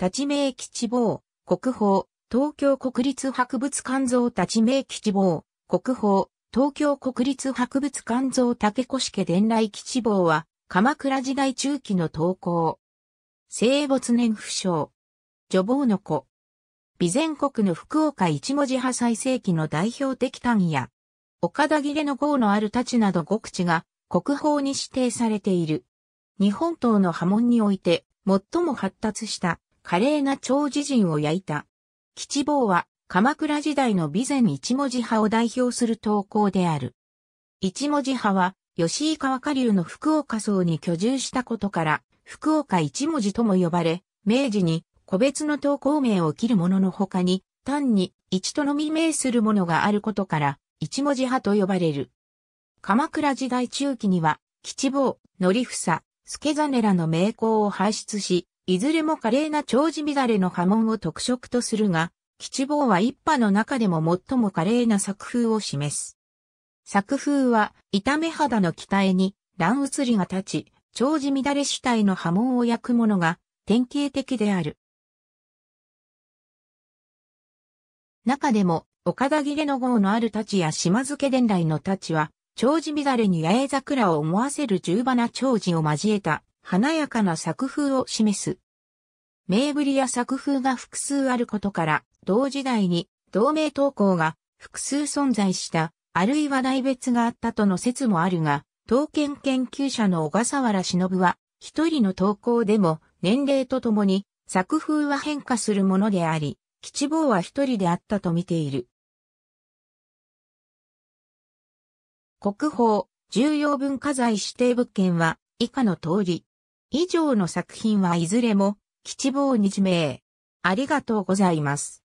立命吉坊、国宝、東京国立博物館像立命吉坊、国宝、東京国立博物館像竹越家伝来吉坊は、鎌倉時代中期の投稿。生没年不詳。女房の子。備前国の福岡一文字派最盛期の代表的単や、岡田切れの号のある太刀など極地が国宝に指定されている。日本刀の波紋において最も発達した華麗な長自人を焼いた。吉坊は、鎌倉時代の備前一文字派を代表する投稿である。一文字派は、吉井川下流の福岡層に居住したことから、福岡一文字とも呼ばれ、明治に個別の投稿名を切るものの他に、単に一とのみ名するものがあることから、一文字派と呼ばれる。鎌倉時代中期には、吉坊、則房、助真らの名工を輩出し、いずれも華麗な長寿乱れの波紋を特色とするが、吉坊は一派の中でも最も華麗な作風を示す。作風は、炒め肌の期待に、乱移りが立ち、長寿乱れ主体の波紋を焼くものが、典型的である。中でも、岡田切れの号のある太刀や島津家伝来の太刀は、長寿乱れに八重桜を思わせる十花長寿を交えた、華やかな作風を示す。名ぶりや作風が複数あることから、同時代に同名投稿が複数存在した、あるいは代別があったとの説もあるが、刀剣研究者の小笠原忍は、一人の投稿でも年齢とともに作風は変化するものであり、吉坊は一人であったと見ている。国宝、重要文化財指定物件は以下の通り。以上の作品はいずれも吉坊日名。ありがとうございます。